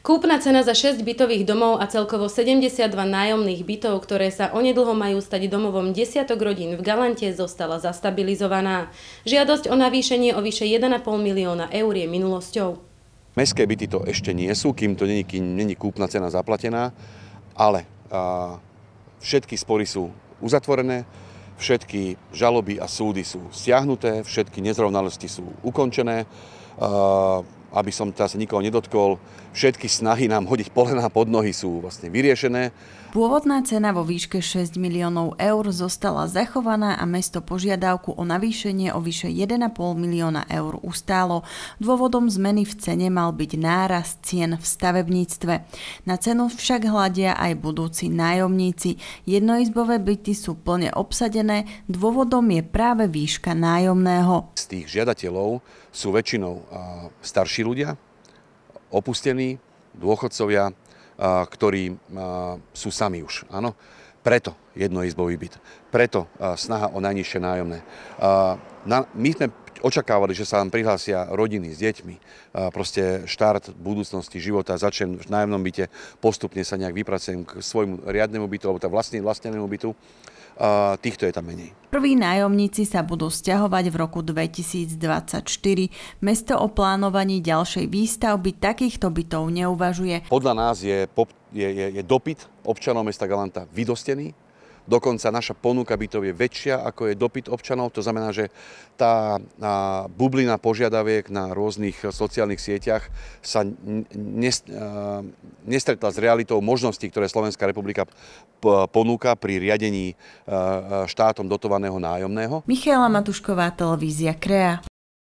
Kúpna cena za 6 bytových domov a celkovo 72 nájomných bytov, ktoré sa onedlho majú stať domovom desiatok rodín v Galante, zostala zastabilizovaná. Žiadosť o navýšenie o vyše 1,5 milióna eur je minulosťou. Mestské byty to ešte nie sú, kým to není, kúpna cena zaplatená, ale všetky spory sú uzatvorené, všetky žaloby a súdy sú stiahnuté, všetky nezrovnalosti sú ukončené aby som teraz nikoho nedotkol. Všetky snahy nám hodiť polená pod nohy sú vlastne vyriešené. Pôvodná cena vo výške 6 miliónov eur zostala zachovaná a mesto požiadavku o navýšenie o vyše 1,5 milióna eur ustálo. Dôvodom zmeny v cene mal byť náraz cien v stavebníctve. Na cenu však hľadia aj budúci nájomníci. Jednoizbové byty sú plne obsadené, dôvodom je práve výška nájomného. Z tých žiadateľov sú väčšinou starší starší ľudia, opustení, dôchodcovia, ktorí sú sami už. Áno? Preto jednoizbový byt, preto snaha o najnižšie nájomné. My sme očakávali, že sa vám prihlásia rodiny s deťmi, proste štart budúcnosti života, začnem v nájomnom byte, postupne sa nejak vypracujem k svojmu riadnemu bytu alebo tá vlastne, vlastnenému bytu, týchto je tam menej. Prví nájomníci sa budú stiahovať v roku 2024. Mesto o plánovaní ďalšej výstavby takýchto bytov neuvažuje. Podľa nás je, je, je, je dopyt občanov mesta Galanta vydostený, Dokonca naša ponuka bytov je väčšia, ako je dopyt občanov. To znamená, že tá bublina požiadaviek na rôznych sociálnych sieťach sa nestretla s realitou možností, ktoré Slovenská republika ponúka pri riadení štátom dotovaného nájomného. Michála Matušková, televízia Krea.